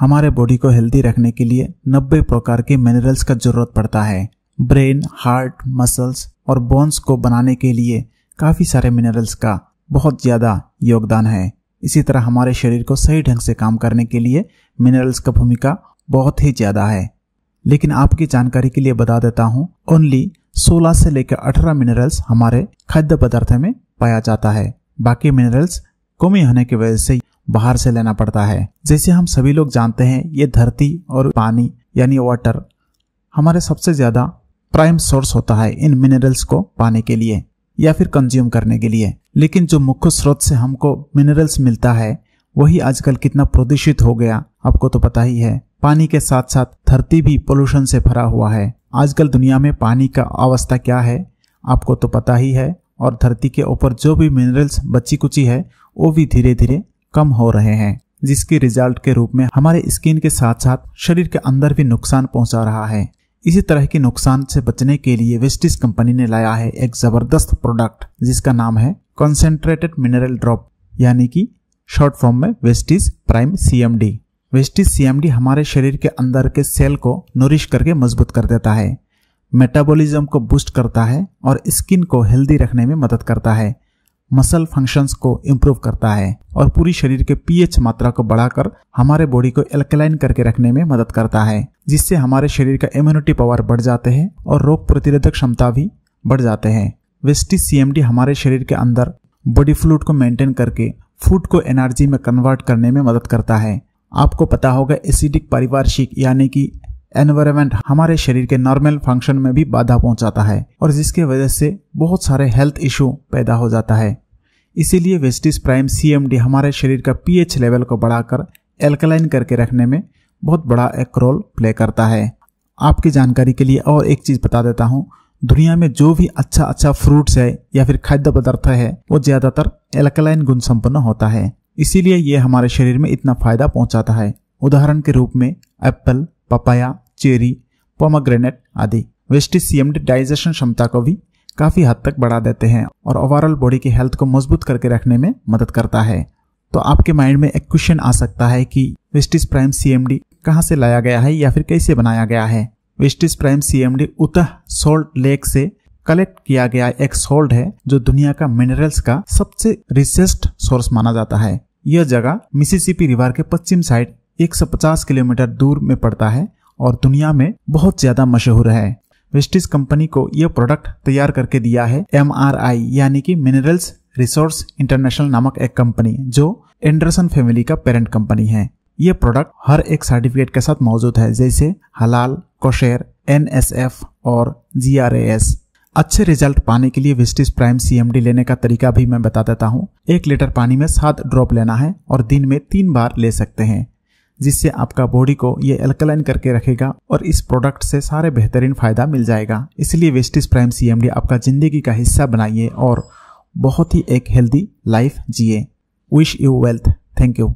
हमारे बॉडी को हेल्दी रखने के लिए 90 प्रकार के मिनरल्स का जरूरत पड़ता है ब्रेन हार्ट मसल्स और बोन्स को बनाने के लिए काफी सारे मिनरल्स का बहुत ज्यादा योगदान है इसी तरह हमारे शरीर को सही ढंग से काम करने के लिए मिनरल्स का भूमिका बहुत ही ज्यादा है लेकिन आपकी जानकारी के लिए बता देता हूँ ओनली 16 से लेकर 18 मिनरल्स हमारे खाद्य पदार्थ में पाया जाता है बाकी मिनरल्स कमी होने की वजह से बाहर से लेना पड़ता है जैसे हम सभी लोग जानते हैं ये धरती और पानी यानी वाटर हमारे सबसे ज़्यादा प्राइम सोर्स होता है इन मिनरल्स को पाने के लिए या फिर कंज्यूम करने के लिए लेकिन जो मुख्य स्रोत से हमको मिनरल्स मिलता है वही आजकल कितना प्रदूषित हो गया आपको तो पता ही है पानी के साथ साथ धरती भी पोल्यूशन से भरा हुआ है आजकल दुनिया में पानी का अवस्था क्या है आपको तो पता ही है और धरती के ऊपर जो भी मिनरल्स बची कुची है वो भी धीरे धीरे कम हो रहे हैं जिसके रिजल्ट के रूप में हमारे स्किन के साथ साथ शरीर के अंदर भी नुकसान पहुंचा रहा है इसी तरह के नुकसान से बचने के लिए वेस्टिस कंपनी ने लाया है एक जबरदस्त प्रोडक्ट जिसका नाम है कॉन्सेंट्रेटेड मिनरल ड्रॉप यानी कि शॉर्ट फॉर्म में Vestige prime CMD Vestige CMD हमारे शरीर के अंदर के सेल को नोरिश करके मजबूत कर देता है मेटाबॉलिज्म को बूस्ट करता है और स्किन को हेल्दी रखने में मदद करता है मसल फंक्शंस को इम्प्रूव करता है और पूरी शरीर के पीएच मात्रा को बढ़ाकर हमारे बॉडी को एल्कलाइन करके रखने में मदद करता है जिससे हमारे शरीर का इम्यूनिटी पावर बढ़ जाते हैं और रोग प्रतिरोधक क्षमता भी बढ़ जाते हैं वेस्टी सी हमारे शरीर के अंदर बॉडी फ्लूड को मेंटेन करके फूड को एनर्जी में कन्वर्ट करने में मदद करता है आपको पता होगा एसिडिक पारिवार्शिक यानी कि एनवायरमेंट हमारे शरीर के नॉर्मल फंक्शन में भी बाधा पहुंचाता है और जिसके वजह से बहुत सारे हेल्थ इशू पैदा हो जाता है इसीलिए वेस्टिस प्राइम सी हमारे शरीर का पीएच लेवल को बढ़ाकर एल्कलाइन करके रखने में बहुत बड़ा एक रोल प्ले करता है आपकी जानकारी के लिए और एक चीज़ बता देता हूँ दुनिया में जो भी अच्छा अच्छा फ्रूट्स है या फिर खाद्य पदार्थ है वो ज़्यादातर एल्कलाइन गुण संपन्न होता है इसीलिए ये हमारे शरीर में इतना फायदा पहुंचाता है उदाहरण के रूप में एप्पल पपाया चेरी पोमाग्रेनेट आदि वेस्टिसियम्ड डाइजेशन क्षमता को भी काफी हद तक बढ़ा देते हैं और ओवरऑल बॉडी की हेल्थ को मजबूत करके रखने में मदद करता है तो आपके माइंड में एक क्वेश्चन आ सकता है कि वेस्टिस प्राइम सीएमडी कहाँ से लाया गया है या फिर कैसे बनाया गया है Vestige prime CMD Utah salt lake से कलेक्ट किया गया एक सोल्ट है जो दुनिया का मिनरल्स का सबसे रिसेस्ट सोर्स माना जाता है यह जगह मिसिसिपी रिवर के पश्चिम साइड 150 किलोमीटर दूर में पड़ता है और दुनिया में बहुत ज्यादा मशहूर है वेस्टिस कंपनी को यह प्रोडक्ट तैयार करके दिया है एम यानी कि मिनरल्स रिसोर्स इंटरनेशनल नामक एक कंपनी जो एंडरसन फैमिली का पेरेंट कंपनी है ये प्रोडक्ट हर एक सर्टिफिकेट के साथ मौजूद है जैसे हलाल कोशेर एन और जी अच्छे रिजल्ट पाने के लिए विस्टिस प्राइम सी लेने का तरीका भी मैं बता देता हूँ एक लीटर पानी में सात ड्रॉप लेना है और दिन में तीन बार ले सकते हैं जिससे आपका बॉडी को ये अल्कलाइन करके रखेगा और इस प्रोडक्ट से सारे बेहतरीन फायदा मिल जाएगा इसलिए वेस्टिस प्राइम सी आपका जिंदगी का हिस्सा बनाइए और बहुत ही एक हेल्दी लाइफ जिए wish you wealth thank you